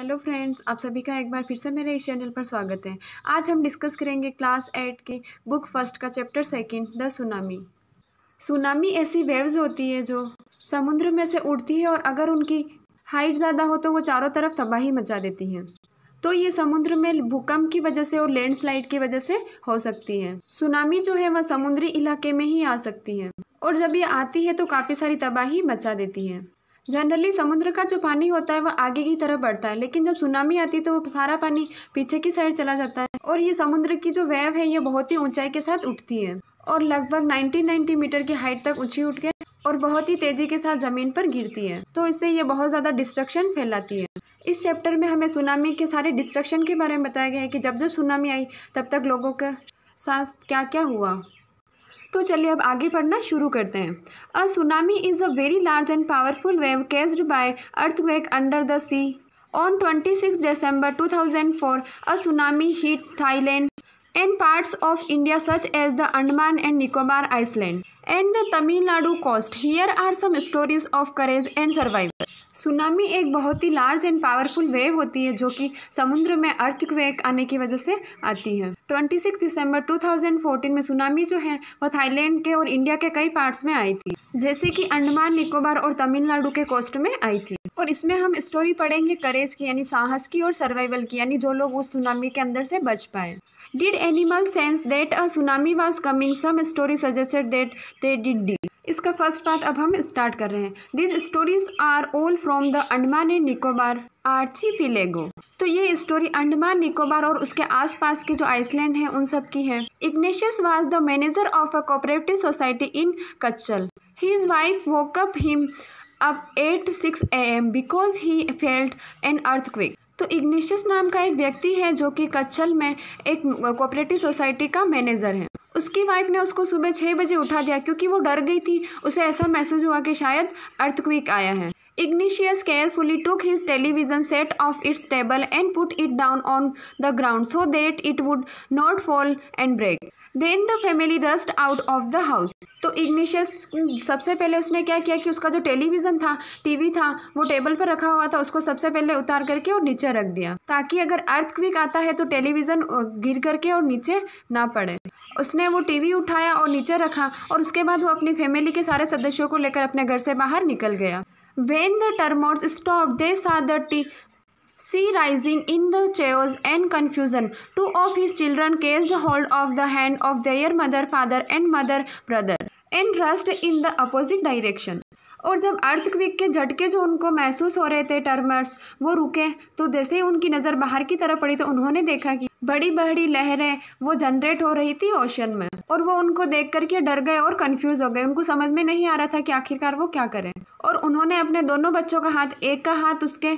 Hello friends आप सभी का एक बार फिर से मेरे इस चैनल पर स्वागत है आज हम डिस्कस करेंगे क्लास एट की बुक फर्स्ट का chapter second the tsunami tsunami ऐसी वेव्स होती है जो समुद्र में से उड़ती है और अगर उनकी हाइट ज़्यादा हो तो वो चारों तरफ तबाही मचा देती है तो ये समुद्र में भूकंप की वजह से और लैंडस्लाइड की वजह से हो सकती है सुनामी जो है वह समुद्री इलाके में ही आ सकती है और जब ये आती है तो काफ़ी सारी तबाही मचा देती है जनरली समुद्र का जो पानी होता है वह आगे की तरफ बढ़ता है लेकिन जब सुनामी आती है तो वो सारा पानी पीछे की साइड चला जाता है और ये समुद्र की जो वेव है ये बहुत ही ऊंचाई के साथ उठती है और लगभग 1990 मीटर की हाइट तक ऊंची उठ के और बहुत ही तेजी के साथ ज़मीन पर गिरती है तो इससे ये बहुत ज़्यादा डिस्ट्रक्शन फैलाती है इस चैप्टर में हमें सुनामी के सारे डिस्ट्रक्शन के बारे में बताया गया है कि जब जब सुनामी आई तब तक लोगों के साथ क्या क्या हुआ तो चलिए अब आगे पढ़ना शुरू करते हैं a tsunami is a very large and powerful wave caused by earthquake under the sea December two thousand four a tsunami hit Thailand and parts of India such as the Andaman and Nicobar Island and the Tamil Nadu coast. Here are some stories of courage and survival. Tsunami एक बहुत ही large and powerful wave होती है जो कि समुद्र में earthquake आने की वजह से आती है 26 दिसंबर 2014 में सुनामी जो है वो थाईलैंड के और इंडिया के कई पार्ट्स में आई थी जैसे कि अंडमान निकोबार और तमिलनाडु के कोस्ट में आई थी और इसमें हम स्टोरी पढ़ेंगे करेज की यानी साहस की और सर्वाइवल की यानी जो लोग उस सुनामी के अंदर से बच पाए did animals sense that a tsunami was coming some story suggested that they did डी इसका फर्स्ट पार्ट अब हम स्टार्ट कर रहे हैं these stories are all from the Andaman and Nicobar archipelago तो ये स्टोरी अंडमान निकोबार और उसके आसपास के जो आइसलैंड हैं उन सब की है Ignatius was the manager of a cooperative society in Katchal his wife woke up him at six A M because he felt an earthquake तो इग्निशियस नाम का एक व्यक्ति है जो कि कच्छल में एक कोऑपरेटिव सोसाइटी का मैनेजर है उसकी वाइफ ने उसको सुबह छः बजे उठा दिया क्योंकि वो डर गई थी उसे ऐसा महसूस हुआ कि शायद अर्थक्विक आया है Ignatius carefully took his television set off its table and put it down on the ground so that it would not fall and break then the family rushed out of the house तो Ignatius सबसे पहले उसने क्या किया कि उसका जो television था टीवी था वो टेबल पर रखा हुआ था उसको सबसे पहले उतार करके और नीचे रख दिया ताकि अगर अर्थक्विक आता है तो टेलीविज़न गिर करके और नीचे ना पड़े उसने वो टीवी उठाया और नीचे रखा और उसके बाद वो अपनी फैमिली के सारे सदस्यों को लेकर अपने घर से बाहर निकल गया when the tremors stopped they saw the टी सी राइजिंग इन द चेयर्स and confusion two of his children caught the hold of the hand of their mother father and mother brother and rushed in the opposite direction और जब earthquake के झटके जो उनको महसूस हो रहे थे टर्मर्स वो रुके तो जैसे ही उनकी नज़र बाहर की तरफ पड़ी तो उन्होंने देखा कि बड़ी बड़ी लहरें वो जनरेट हो रही थी ओशन में और वो उनको देख करके डर गए और कंफ्यूज हो गए उनको समझ में नहीं आ रहा था कि आखिरकार वो क्या करें और उन्होंने अपने दोनों बच्चों का हाथ एक का हाथ उसके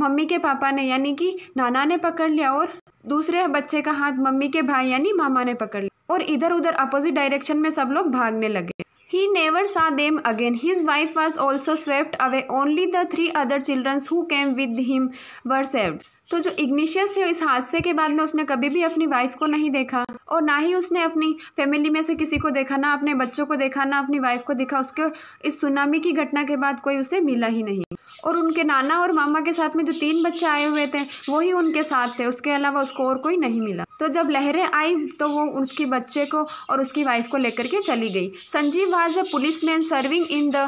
मम्मी के पापा ने यानी कि नाना ने पकड़ लिया और दूसरे बच्चे का हाथ मम्मी के भाई यानी मामा ने पकड़ लिया और इधर उधर अपोजिट डायरेक्शन में सब लोग भागने लगे he never saw them again his wife was also swept away only the three other childrens who came with him were saved तो जो इग्निशियस है इस हादसे के बाद में उसने कभी भी अपनी वाइफ को नहीं देखा और ना ही उसने अपनी फैमिली में से किसी को देखा ना अपने बच्चों को देखा ना अपनी वाइफ को देखा उसके इस सुनामी की घटना के बाद कोई उसे मिला ही नहीं और उनके नाना और मामा के साथ में जो तीन बच्चे आए हुए थे वो ही उनके साथ थे उसके अलावा उसको और कोई नहीं मिला तो जब लहरें आई तो वो उसके बच्चे को और उसकी वाइफ को लेकर के चली गई Sanjeev was policeman serving in the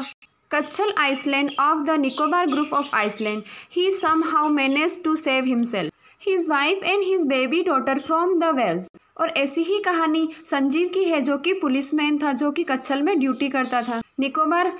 Katchal island of the Nicobar group of island he somehow manage to save himself his wife and his baby daughter from the waves और ऐसी ही कहानी संजीव की है जो कि मैन था जो कि कच्छल में ड्यूटी करता था निकोबार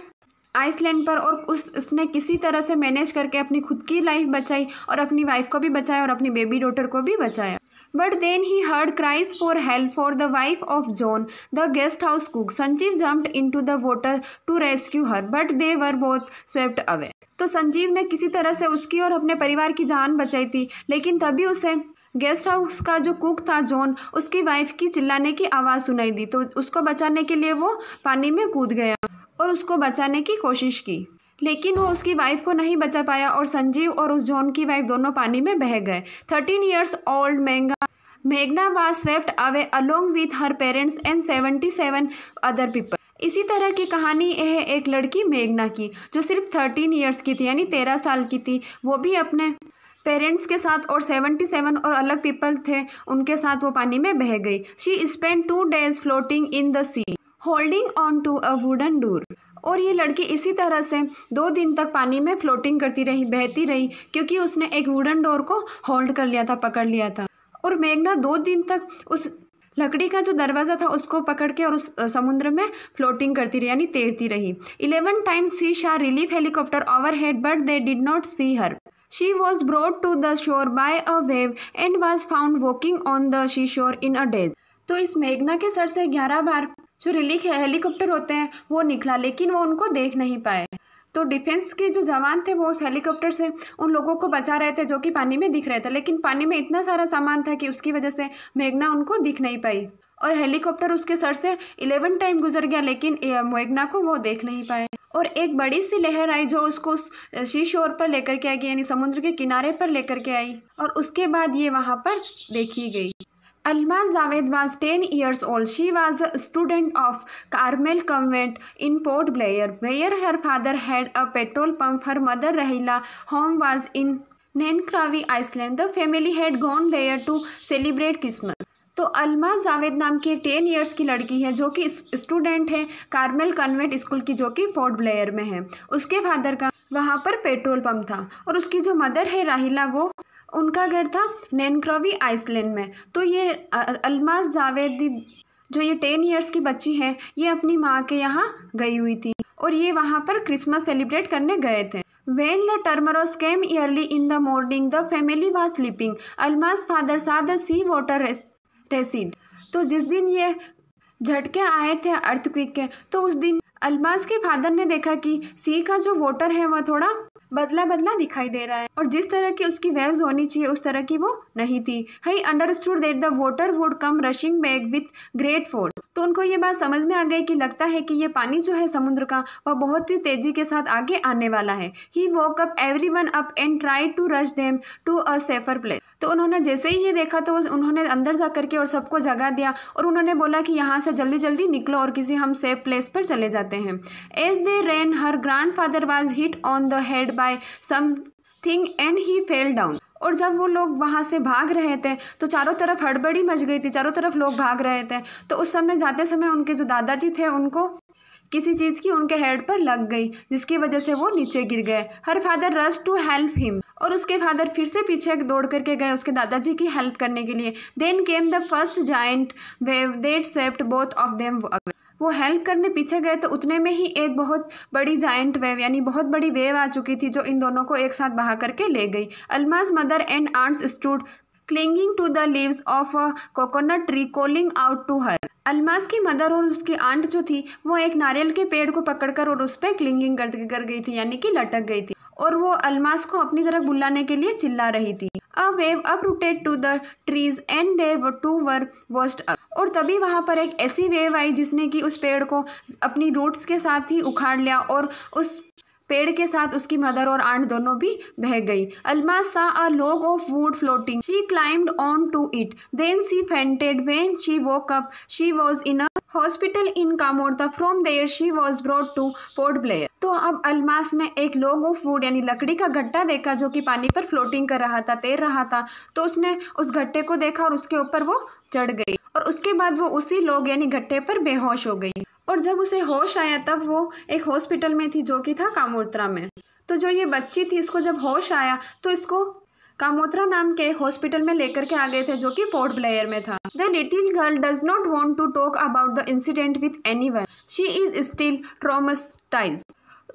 आइसलैंड पर और उस उसने किसी तरह से मैनेज करके अपनी खुद की लाइफ बचाई और अपनी वाइफ को भी बचाया और अपनी बेबी डॉटर को भी बचाया but then he heard cries for help for the wife of John the guest house cook Sanjeev jump in to the water to rescue her but they were both swept away तो संजीव ने किसी तरह से उसकी और अपने परिवार की जान बचाई थी लेकिन तभी उसे गेस्ट हाउस का जो कुक था जॉन उसकी वाइफ की चिल्लाने की आवाज़ सुनाई दी तो उसको बचाने के लिए वो पानी में कूद गया और उसको बचाने की कोशिश की लेकिन वो उसकी वाइफ को नहीं बचा पाया और संजीव और उस जॉन की वाइफ दोनों पानी में बह गए थर्टीन ईयर्स ओल्ड मेंगा मेघना was swept away along with her parents and seventy seven other people इसी तरह की कहानी है एक लड़की मेघना की जो सिर्फ थर्टीन ईयर्स की थी यानी तेरह साल की थी वो भी अपने पेरेंट्स के साथ और सेवन और अलग पीपल थे उनके साथ वो पानी में बह गई she spend two days floating in the sea holding on to a wooden door और ये लड़की इसी तरह से दो दिन तक पानी में फ्लोटिंग करती रही बहती रही क्योंकि उसने एक वुडन डोर को होल्ड कर लिया था पकड़ लिया था और मेघना दो दिन तक उस लकड़ी का जो दरवाज़ा था उसको पकड़ के और उस समुद्र में फ्लोटिंग करती रही यानी तैरती रही eleven times she saw relief helicopter overhead but they did not see her She was brought to the shore by a wave and was found walking on the seashore in a daze. तो इस मेघना के sir से ग्यारह बार जो है helicopter होते हैं वो निकला लेकिन वो उनको देख नहीं पाए तो डिफेंस के जो जवान थे वो उस हेलीकॉप्टर से उन लोगों को बचा रहे थे जो कि पानी में दिख रहे थे लेकिन पानी में इतना सारा सामान था कि उसकी वजह से मेघना उनको दिख नहीं पाई और हेलीकॉप्टर उसके सर से इलेवन टाइम गुजर गया लेकिन मेघना को वो देख नहीं पाए और एक बड़ी सी लहर आई जो उसको शीश शोर पर लेकर के आई यानी समुद्र के किनारे पर लेकर के आई और उसके बाद ये वहाँ पर देखी गई Alma Zawed was 10 years old. She was a student of Carmel Convent in Port Blair, where her father had a petrol pump. Her mother, Rahila, home was in Nankravi, Iceland. The family had gone there to celebrate Christmas. तो अलमा जावेद नाम की ten years की लड़की है जो कि student है Carmel convent school की जो कि पोर्ट ब्लेयर में है उसके फादर का वहाँ पर पेट्रोल पंप था और उसकी जो मदर है राहिला वो उनका घर था नैनक्रॉवी आइसलैंड में तो ये अलमास जावेदी जो ये टेन ईयर्स की बच्ची है ये अपनी माँ के यहाँ गई हुई थी और ये वहाँ पर क्रिसमस सेलिब्रेट करने गए थे when the tremors came early in the morning the family was sleeping Almas father saw the sea water तो जिस दिन ये झटके आए थे अर्थक्विक के तो उस दिन अलमास के फादर ने देखा कि सी का जो वाटर है वह थोड़ा बदला बदला दिखाई दे रहा है और जिस तरह की उसकी वेव्स होनी चाहिए उस तरह की वो नहीं थी he understood that the water would come rushing back with great force तो उनको ये बात समझ में आ गई कि लगता है कि ये पानी जो है समुद्र का वह बहुत ही तेजी के साथ आगे आने वाला है he woke up everyone up and try to rush them to a safer place तो उन्होंने जैसे ही ये देखा तो उन्होंने अंदर जा करके और सबको जगा दिया और उन्होंने बोला कि यहाँ से जल्दी जल्दी निकलो और किसी हम सेफ प्लेस पर चले जाते हैं as they ran her grandfather was hit on the head by something and he fell down और जब वो लोग वहाँ से भाग रहे थे तो चारों तरफ हड़बड़ी मच गई थी चारों तरफ लोग भाग रहे थे तो उस समय जाते समय उनके जो दादाजी थे उनको किसी चीज़ की उनके हेड पर लग गई जिसकी वजह से वो नीचे गिर गए her father rush to help him और उसके फादर फिर से पीछे दौड़ करके गए उसके दादाजी की हेल्प करने के लिए then came the first giant wave that swept both of them वो हेल्प करने पीछे गए तो उतने में ही एक बहुत बड़ी जाइंट वेव यानी बहुत बड़ी वेव आ चुकी थी जो इन दोनों को एक साथ बहा करके ले गई Almas mother and aunts stood clinging to the leaves of a coconut tree calling out to her Almas की मदर और उसकी आंट जो थी वो एक नारियल के पेड़ को पकड़कर और उस पर क्लिंगिंग कर कर गई थी यानी कि लटक गई थी और वो अलमास को अपनी तरफ बुलाने के लिए चिल्ला रही थी a wave uprooted to the trees and there too were washed up और तभी वहाँ पर एक ऐसी वेव आई जिसने कि उस पेड़ को अपनी रूट्स के साथ ही उखाड़ लिया और उस पेड़ के साथ उसकी मदर और आंट दोनों भी बह गई अलमा saw a log of wood floating she climbed on to it then she fainted when she woke up she was in a hospital in Kamorta from there she was brought to Port Blair तो अब अलमास ने एक लोग of would यानी लकड़ी का गट्टा देखा जो कि पानी पर फ्लोटिंग कर रहा था तैर रहा था तो उसने उस गट्टे को देखा और उसके ऊपर वो चढ़ गई और उसके बाद वो उसी लोग यानी गट्टे पर बेहोश हो गई और जब उसे होश आया तब वो एक हॉस्पिटल में थी जो कि था कामोत्रा में तो जो ये बच्ची थी इसको जब होश आया तो इसको कामोत्रा नाम के हॉस्पिटल में लेकर के आ गए थे जो कि पोर्ट ब्लेयर में था the little girl does not want to talk about the incident with anyone she is still traumatised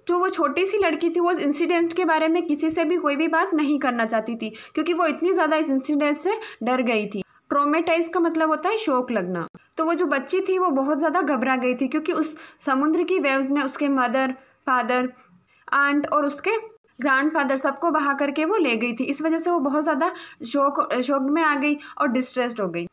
जो वो छोटी सी लड़की थी वो उस इंसिडेंट के बारे में किसी से भी कोई भी बात नहीं करना चाहती थी क्योंकि वो इतनी ज़्यादा इस इंसिडेंट से डर गई थी ट्रोमेटाइज का मतलब होता है शोक लगना तो वो जो बच्ची थी वो बहुत ज़्यादा घबरा गई थी क्योंकि उस समुद्र की वेव्स ने उसके मदर फादर आंट और उसके ग्रैंड फादर सबको बहा करके वो ले गई थी इस वजह से वो बहुत ज़्यादा शोक शोक में आ गई और डिस्ट्रेस्ड हो गई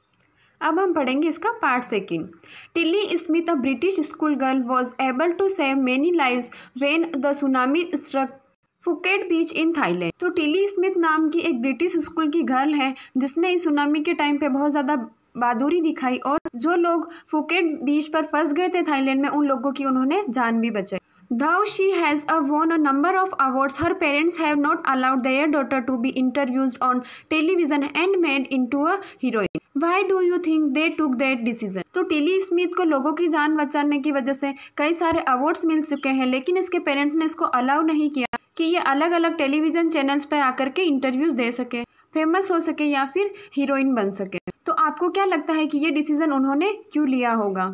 अब हम पढ़ेंगे इसका part second Tilly Smith a British schoolgirl was able to save many lives when the tsunami struck Phuket beach in Thailand तो टिली स्मिथ नाम की एक ब्रिटिश स्कूल की गर्ल है जिसने इस सुनामी के टाइम पे बहुत ज़्यादा बहादुरी दिखाई और जो लोग फुकेट बीच पर फंस गए थे थाईलैंड में उन लोगों की उन्होंने जान भी बचाई Though she has uh, won a number of awards, her parents have not allowed their daughter to be interviewed on television and made into a heroine. Why do you think they took that decision? तो Tilly Smith को लोगों की जान बचाने की वजह से कई सारे अवार्ड्स मिल चुके हैं लेकिन इसके पेरेंट्स ने इसको अलाउ नहीं किया कि ये अलग अलग टेलीविजन चैनल्स पर आकर के इंटरव्यूज दे सके फेमस हो सके या फिर हीरोइन बन सके आपको क्या लगता है कि ये डिसीज़न उन्होंने क्यों लिया होगा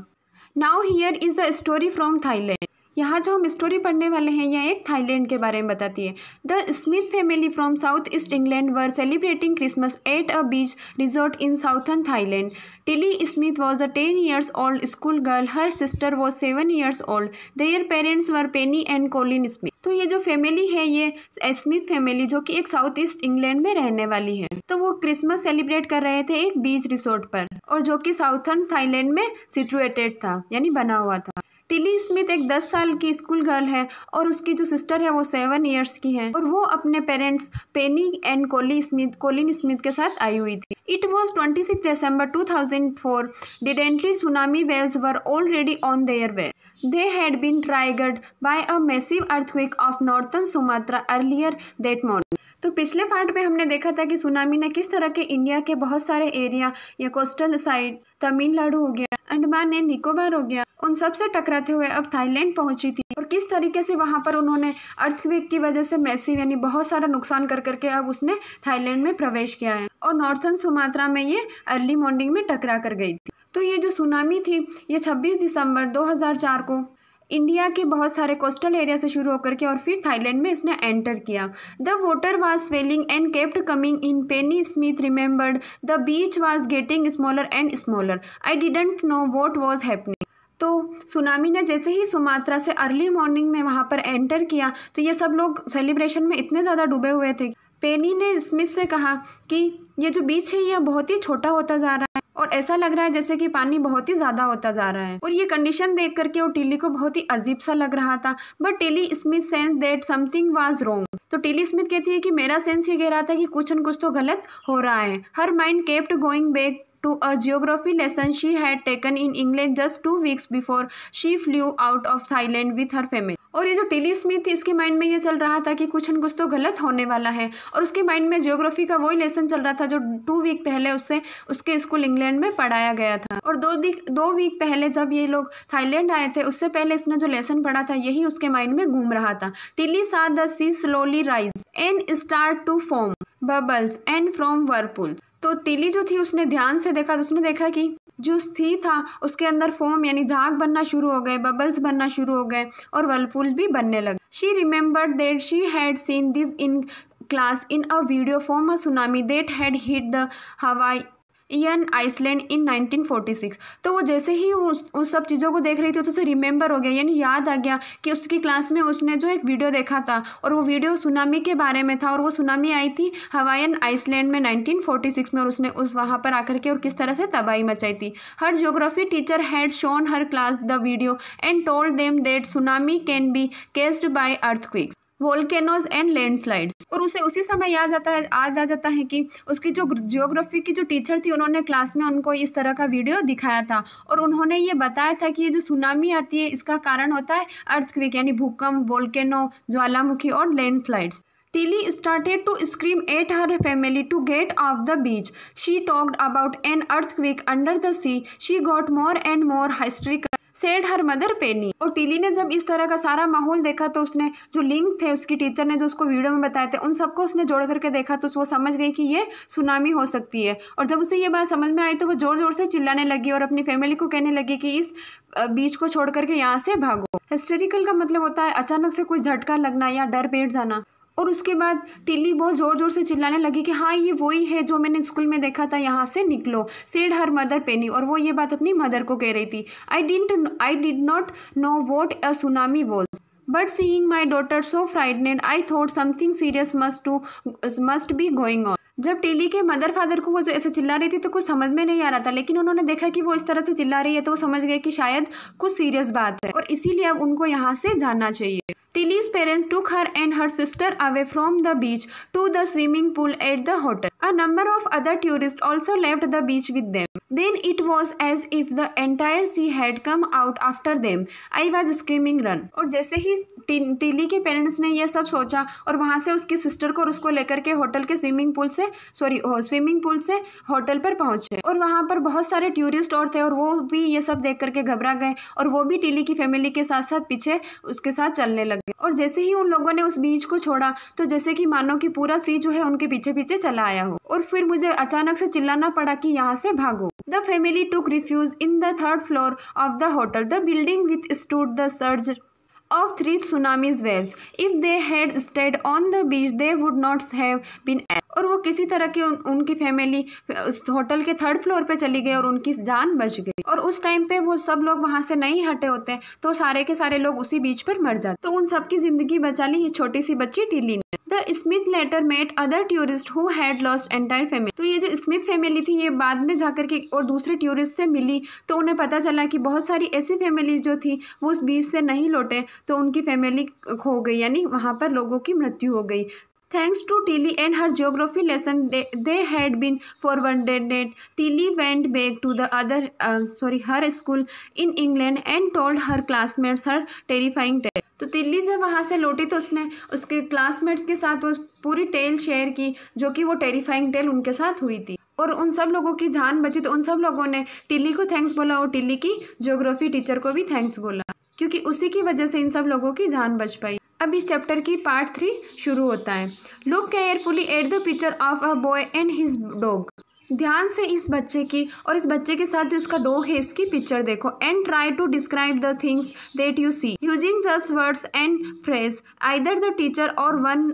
now here is the story from Thailand यहाँ जो हम स्टोरी पढ़ने वाले हैं यह एक थाईलैंड के बारे में बताती है the Smith family from south east England were celebrating Christmas at a beach resort in southern Thailand Tilly Smith was a ten years old schoolgirl her sister was seven years old their parents were Penny and Colin Smith तो ये जो family है ये Smith family जो कि एक south east England में रहने वाली है तो वो क्रिसमस सेलिब्रेट कर रहे थे एक बीच रिसोर्ट पर और जो कि साउथर्न थाईलैंड में सिचुएटेड था यानी बना हुआ था टिली स्मिथ एक दस साल की स्कूल गर्ल है और उसकी जो सिस्टर है वो सेवन ईयर्स की है और वो अपने parents Penny and Colin Smith Colin Smith के साथ आई हुई थी it was twenty six December two thousand four डिडेंटली tsunami waves were already on their way they had been triggered by a massive earthquake off northern Sumatra earlier that morning तो पिछले part में हमने देखा था कि सुनामी ने किस तरह के इंडिया के बहुत सारे एरिया या कोस्टल साइड तमिलनाडु हो गया अंडमान ने निकोबार हो गया उन सब से टकराते हुए अब थाईलैंड पहुंची थी और किस तरीके से वहां पर उन्होंने अर्थक्वेक की वजह से मैसिव यानी बहुत सारा नुकसान कर करके अब उसने थाईलैंड में प्रवेश किया है और नॉर्थर्न सुमात्रा में ये अर्ली मॉर्निंग में टकरा कर गई थी तो ये जो सुनामी थी ये 26 दिसंबर 2004 को इंडिया के बहुत सारे कोस्टल एरिया से शुरू होकर के और फिर थाईलैंड में इसने एंटर किया the water was swelling and kept coming in Penny Smith remembered the beach was getting smaller and smaller I didn't know what was happening तो सुनामी ने जैसे ही सुमात्रा से अर्ली मॉर्निंग में वहाँ पर एंटर किया तो ये सब लोग सेलिब्रेशन में इतने ज़्यादा डूबे हुए थे पेनी ने स्मिथ से कहा कि ये जो बीच है यह बहुत ही छोटा होता जा रहा है और ऐसा लग रहा है जैसे कि पानी बहुत ही ज्यादा होता जा रहा है और ये कंडीशन देख करके वो टेली को बहुत ही अजीब सा लग रहा था but Tilly Smith sense that something was wrong तो टिली स्मिथ कहती है कि मेरा सेंस ये कह रहा था कि कुछ न कुछ तो गलत हो रहा है her mind kept going back to a geography lesson she had taken in England just two weeks before she flew out of Thailand with her family. और ये जो टेली स्मिथ थी इसके माइंड में ये चल रहा था कि कुछ न कुछ तो गलत होने वाला है और उसके माइंड में ज्योग्राफी का वही लेसन चल रहा था जो टू वीक पहले उससे उसके स्कूल इंग्लैंड में पढ़ाया गया था और दो दो वीक पहले जब ये लोग थाईलैंड आए थे उससे पहले इसने जो लेसन पढ़ा था यही उसके माइंड में घूम रहा था Tilly saw the sea slowly rise and start to form bubbles and from whirlpools तो तिली जो थी उसने ध्यान से देखा तो उसने देखा कि जो स्थिति था उसके अंदर फोम यानी झाग बनना शुरू हो गए बबल्स बनना शुरू हो गए और वलफूल भी बनने लगे she remembered that she had seen this in class in a video from a tsunami that had hit the Hawaii in Iceland इन 1946 तो वो जैसे ही उस उस सब चीज़ों को देख रही थी तो उसे रिमेंबर हो गया यानी याद आ गया कि उसकी क्लास में उसने जो एक वीडियो देखा था और वो वीडियो सुनामी के बारे में था और वो सुनामी आई थी हवाइन आइसलैंड में 1946 में और उसने उस वहाँ पर आकर के और किस तरह से तबाही मचाई थी her geography teacher had shown her class the video and told them that tsunami can be caused by earth volcanoes and landslides और उसे उसी समय याद आता है याद आ जाता है कि उसकी जो जियोग्राफी की जो टीचर थी उन्होंने क्लास में उनको इस तरह का वीडियो दिखाया था और उन्होंने ये बताया था कि ये जो सुनामी आती है इसका कारण होता है अर्थक्विक यानी भूकंप वोल्केनो ज्वालामुखी और landslides Tilly started to scream at her family to get off the beach she talked about an earthquake under the sea she got more and more hysterical said her mother Penny और Tilly ने जब इस तरह का सारा माहौल देखा तो उसने जो लिंक थे उसकी टीचर ने जो उसको वीडियो में बताए थे उन सबको उसने जोड़ करके देखा तो वो समझ गई कि ये सुनामी हो सकती है और जब उसे ये बात समझ में आई तो वो ज़ोर ज़ोर से चिल्लाने लगी और अपनी फैमिली को कहने लगी कि इस बीच को छोड़ करके यहाँ से भागो हिस्टेरिकल का मतलब होता है अचानक से कोई झटका लगना या डर बैठ जाना और उसके बाद टिल्ली बहुत ज़ोर ज़ोर से चिल्लाने लगी कि हाँ ये वही है जो मैंने स्कूल में देखा था यहाँ से निकलो सेड हर मदर पेनी और वो ये बात अपनी मदर को कह रही थी I didn't I did not know what a tsunami was but seeing my daughter so frightened I thought something serious must to must be going on जब टेली के मदर फादर को वो जो ऐसे चिल्ला रही थी तो कुछ समझ में नहीं आ रहा था लेकिन उन्होंने देखा कि वो इस तरह से चिल्ला रही है तो वो समझ गए कि शायद कुछ सीरियस बात है और इसीलिए अब उनको यहाँ से जाना चाहिए Tilly's parents took her and her sister away from the beach to the swimming pool at the hotel. A number of other tourists also left the beach with them. Then it was as if the entire sea had come out after them. I was screaming run. और जैसे ही Tilly के parents ने यह सब सोचा और वहाँ से उसकी सिस्टर को और उसको लेकर के होटल के स्विमिंग पूल से सॉरी स्विमिंग पूल से होटल पर पहुँचे और वहाँ पर बहुत सारे टूरिस्ट और थे और वो भी ये सब देख करके घबरा गए और वो भी टिली की फैमिली के साथ साथ पीछे उसके साथ चलने लगे और जैसे ही उन लोगों ने उस बीज को छोड़ा तो जैसे कि मानो कि पूरा सी जो है उनके पीछे पीछे चला आया हो और फिर मुझे अचानक से चिल्लाना पड़ा कि यहाँ से भागो the family took refuge in the third floor of the hotel the building withstood the surge of three tsunami waves if they had stayed on the beach they would not have been और वो किसी तरह के उन, उनकी family उस hotel के third floor पे चली गई और उनकी जान बच गई और उस टाइम पे वो सब लोग वहाँ से नहीं हटे होते तो सारे के सारे लोग उसी बीच पर मर जाते तो उन सबकी जिंदगी बचा ली ये छोटी सी बच्ची टिली ने the Smith later met other tourist who had lost entire family तो ये जो स्मिथ फैमिली थी ये बाद में जाकर के और दूसरे टूरिस्ट से मिली तो उन्हें पता चला कि बहुत सारी ऐसी फैमिली जो थी वो उस बीच से नहीं लौटे तो उनकी फैमिली खो गई यानी वहाँ पर लोगों की मृत्यु हो गई thanks to Tilly and her geography lesson they had been for one dead Tilly went back to the other sorry her school in England and told her classmates her terrifying tale तो Tilly जब वहाँ से लौटी तो उसने उसके classmates के साथ वो पूरी टेल शेयर की जो कि वो टेरीफाइंग टेल उनके साथ हुई थी और उन सब लोगों की जान बची तो उन सब लोगों ने टिल्ली को थैंक्स बोला और टिल्ली की जियोग्राफी टीचर को भी थैंक्स बोला क्योंकि उसी की वजह से इन सब लोगों की जान बच पाई अब इस चैप्टर की पार्ट थ्री शुरू होता है look carefully at the picture of a boy and his dog ध्यान से इस बच्चे की और इस बच्चे के साथ जो इसका डॉग है इसकी पिक्चर देखो and try to describe the things that you see using दस words and phrase either the teacher or one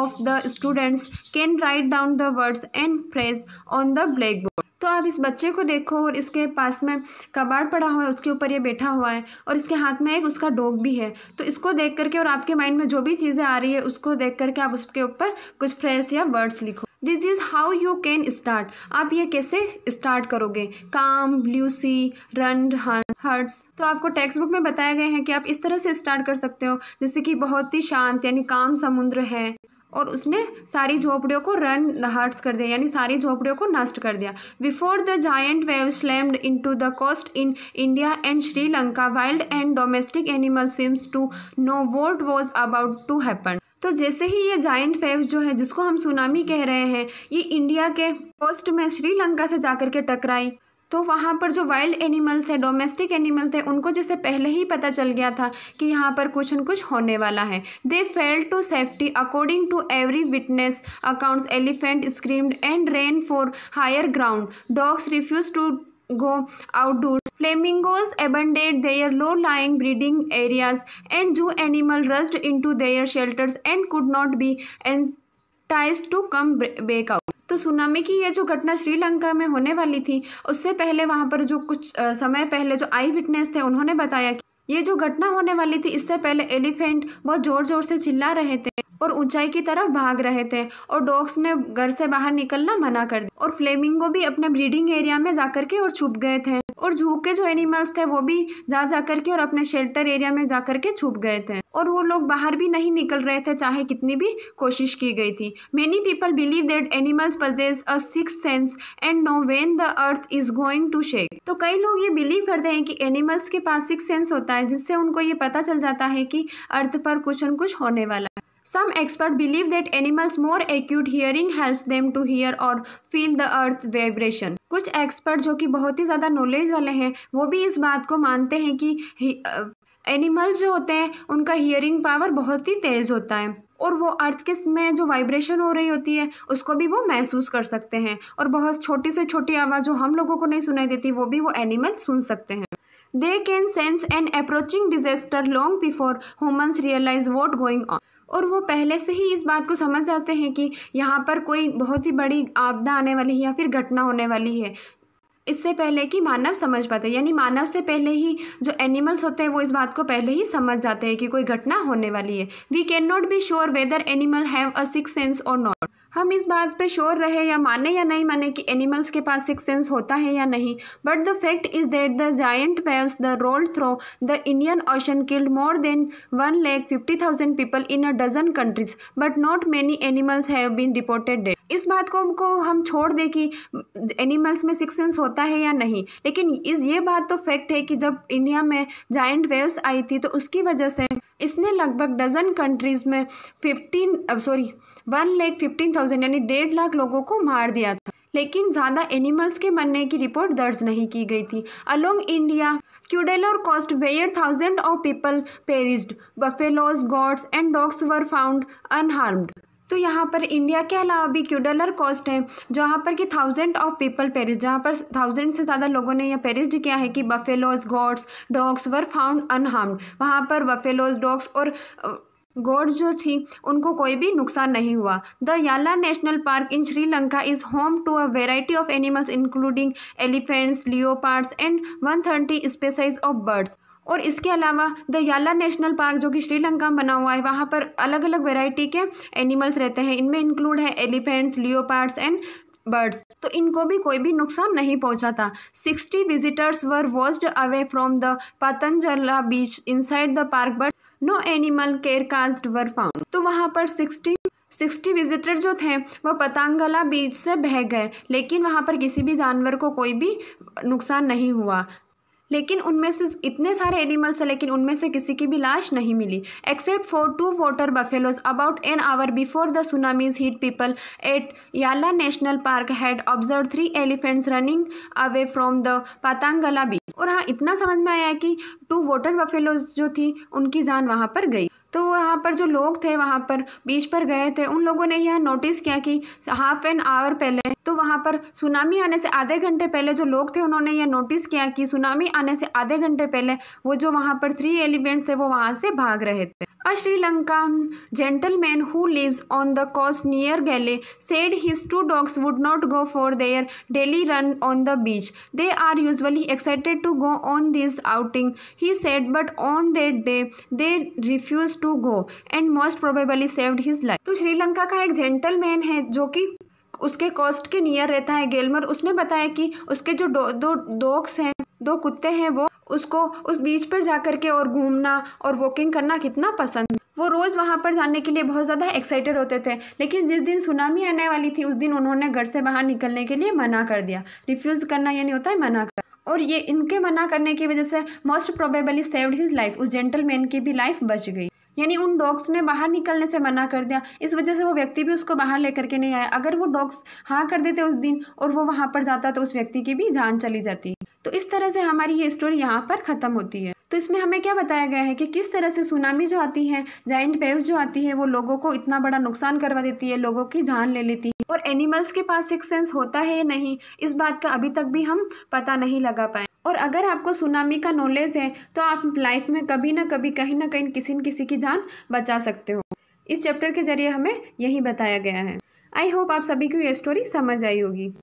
of the students can write down the words and phrase on the black board दोस्तों आप इस बच्चे को देखो और इसके पास में कबाड़ पड़ा हुआ है उसके ऊपर ये बैठा हुआ है और इसके हाथ में एक उसका डॉग भी है तो इसको देख करके और आपके माइंड में जो भी चीज़ें आ रही है उसको देख करके आप उसके ऊपर कुछ फ्रेज या वर्ड्स लिखो this is how you can start आप ये कैसे स्टार्ट करोगे काम ब्लूसी रन हर्ट्स तो आपको टेक्स्ट बुक में बताया गया है कि आप इस तरह से स्टार्ट कर सकते हो जैसे कि बहुत ही शांत यानी काम समुद्र है और उसने सारी झोपड़ियों को रन हर्ट्स कर दिया यानी सारी झोपड़ियों को नष्ट कर दिया before the giant wave slammed in to the coast in India and Sri Lanka wild and domestic animal seems to know what was about to happen तो जैसे ही ये जायंट वेव्स जो है जिसको हम सुनामी कह रहे हैं ये इंडिया के कोस्ट में श्रीलंका से जाकर के टकराई तो वहाँ पर जो वाइल्ड एनिमल थे डोमेस्टिक एनिमल थे उनको जैसे पहले ही पता चल गया था कि यहाँ पर कुछ न कुछ होने वाला है they fled to safety according to every witness accounts elephant screamed and ran for higher ground dogs refuse to go outdoor flamingos abandoned their low lying breeding areas and zoo animal rushed into their shelters and could not be enticed to come back out तो tsunami की ये जो घटना श्रीलंका में होने वाली थी उससे पहले वहाँ पर जो कुछ समय पहले जो आई विटनेस थे उन्होंने बताया कि ये जो घटना होने वाली थी इससे पहले एलिफेंट बहुत ज़ोर ज़ोर से चिल्ला रहे थे और ऊंचाई की तरफ भाग रहे थे और डॉग्स ने घर से बाहर निकलना मना कर दिया और फ्लेमिंगो भी अपने ब्रीडिंग एरिया में जाकर के और छुप गए थे और झूक के जो एनिमल्स थे वो भी जा जा कर के और अपने शेल्टर एरिया में जा कर के छुप गए थे और वो लोग बाहर भी नहीं निकल रहे थे चाहे कितनी भी कोशिश की गई थी many people believe that animals possess a six sense and know when the earth is going to shake तो कई लोग ये बिलीव करते हैं कि एनिमल्स के पास सिक्स सेंस होता है जिससे उनको ये पता चल जाता है कि अर्थ पर कुछ न कुछ होने वाला है Some experts believe that animals more acute hearing helps them to hear or feel the earth vibration. कुछ एक्सपर्ट जो कि बहुत ही ज़्यादा नॉलेज वाले हैं वो भी इस बात को मानते हैं कि एनिमल्स uh, जो होते हैं उनका हियरिंग पावर बहुत ही तेज़ होता है और वो अर्थ के में जो वाइब्रेशन हो रही होती है उसको भी वो महसूस कर सकते हैं और बहुत छोटी से छोटी आवाज़ जो हम लोगों को नहीं सुनाई देती वो भी वो एनिमल सुन सकते हैं they can sense an approaching disaster long before humans realize what going on और वो पहले से ही इस बात को समझ जाते हैं कि यहाँ पर कोई बहुत ही बड़ी आपदा आने वाली है या फिर घटना होने वाली है इससे पहले कि मानव समझ पाते यानी मानव से पहले ही जो एनिमल्स होते हैं वो इस बात को पहले ही समझ जाते हैं कि कोई घटना होने वाली है we can not be sure whether animal have a six sense or not हम इस बात पे श्योर रहे या माने या नहीं माने कि एनिमल्स के पास सिक्स सेंस होता है या नहीं but the fact is that the giant waves the roll through the Indian Ocean killed more than one lakh fifty thousand people in a dozen countries but not many animals have been reported dead इस बात को हमको हम छोड़ दें कि animals में six sense होता है या नहीं लेकिन इस ये बात तो फैक्ट है कि जब इंडिया में जाइंट वेव्स आई थी तो उसकी वजह से इसने लगभग डजन कंट्रीज़ में fifteen sorry one lakh fifteen thousand यानी डेढ़ लाख लोगों को मार दिया था लेकिन ज़्यादा एनिमल्स के मरने की रिपोर्ट दर्ज नहीं की गई थी along India Cuddalore coast where thousand of people perished buffaloes goats and dogs were found unharmed तो यहाँ पर इंडिया के अलावा भी क्यूडलर कॉस्ट है जहाँ पर कि थाउजेंड ऑफ पीपल पेरिस जहाँ पर थाउजेंड से ज़्यादा लोगों ने यह पेरिस्ड किया है कि buffaloes goats dogs were found unharmed वहाँ पर बफेलोज डॉग्स और गोड्स जो थी उनको कोई भी नुकसान नहीं हुआ the Yala national park in Sri Lanka is home to a variety of animals including elephants leopards and one thirty species of birds और इसके अलावा द याला नेशनल पार्क जो कि श्रीलंका में बना हुआ है वहाँ पर अलग अलग वेराइटी के एनिमल्स रहते हैं इनमें इंक्लूड है एलिफेंट्स लियोपार्ड्स एंड बर्ड्स तो इनको भी कोई भी नुकसान नहीं पहुंचा था sixty visitors were washed away from the Patanangala beach inside the park but no animal carcass were found तो वहां पर सिक्सटी सिक्सटी विजिटर जो थे वह पतंगला बीच से बह गए लेकिन वहां पर किसी भी जानवर को कोई भी नुकसान नहीं हुआ लेकिन उनमें से इतने सारे एनिमल्स हैं लेकिन उनमें से किसी की भी लाश नहीं मिली except for two water buffaloes about an hour before the tsunamis hit people at Yala national park had observe three elephants running away from the Patanangala beach और हाँ इतना समझ में आया कि टू वाटर बफेलोज जो थी उनकी जान वहाँ पर गई तो वहाँ पर जो लोग थे वहाँ पर बीच पर गए थे उन लोगों ने यह नोटिस किया कि हाफ एन आवर पहले तो वहाँ पर सुनामी आने से आधे घंटे पहले जो लोग थे उन्होंने यह नोटिस किया कि सुनामी आने से आधे घंटे पहले वो जो वहाँ पर थ्री एलिमेंट्स थे वो वहाँ से भाग रहे थे a Sri Lanka gentleman who lives on the coast near Galle said his two dogs would not go for their daily run on the beach they are are excited to go on this outing He said, but on that day they refused to go and most probably saved his life. तो श्रीलंका का एक gentleman है जो कि उसके cost के near रहता है गेलमर उसने बताया कि उसके जो दो दो डॉग्स हैं दो कुत्ते हैं वो उसको उस बीच पर जा कर के और घूमना और वॉकिंग करना कितना पसंद वो रोज़ वहाँ पर जाने के लिए बहुत ज़्यादा एक्साइटेड होते थे लेकिन जिस दिन सुनामी आने वाली थी उस दिन उन्होंने घर से बाहर निकलने के लिए मना कर दिया रिफ्यूज़ करना यानी होता है मना कर और ये इनके मना करने की वजह से most probably saved his life उस जेंटलमैन की भी लाइफ बच गई यानी उन डॉग्स ने बाहर निकलने से मना कर दिया इस वजह से वो व्यक्ति भी उसको बाहर लेकर के नहीं आया अगर वो डॉग्स हाँ कर देते उस दिन और वो वहाँ पर जाता तो उस व्यक्ति की भी जान चली जाती तो इस तरह से हमारी ये स्टोरी यहाँ पर ख़त्म होती है तो इसमें हमें क्या बताया गया है कि किस तरह से सुनामी जो आती है जाइंट वेव्स जो आती है वो लोगों को इतना बड़ा नुकसान करवा देती है लोगों की जान ले लेती है और एनिमल्स के पास सिक्स सेंस होता है या नहीं इस बात का अभी तक भी हम पता नहीं लगा पाए और अगर आपको सुनामी का नॉलेज है तो आप लाइफ में कभी ना कभी कहीं ना कहीं किसी न किसी की जान बचा सकते हो इस चैप्टर के जरिए हमें यही बताया गया है आई होप आप सभी को ये स्टोरी समझ आई होगी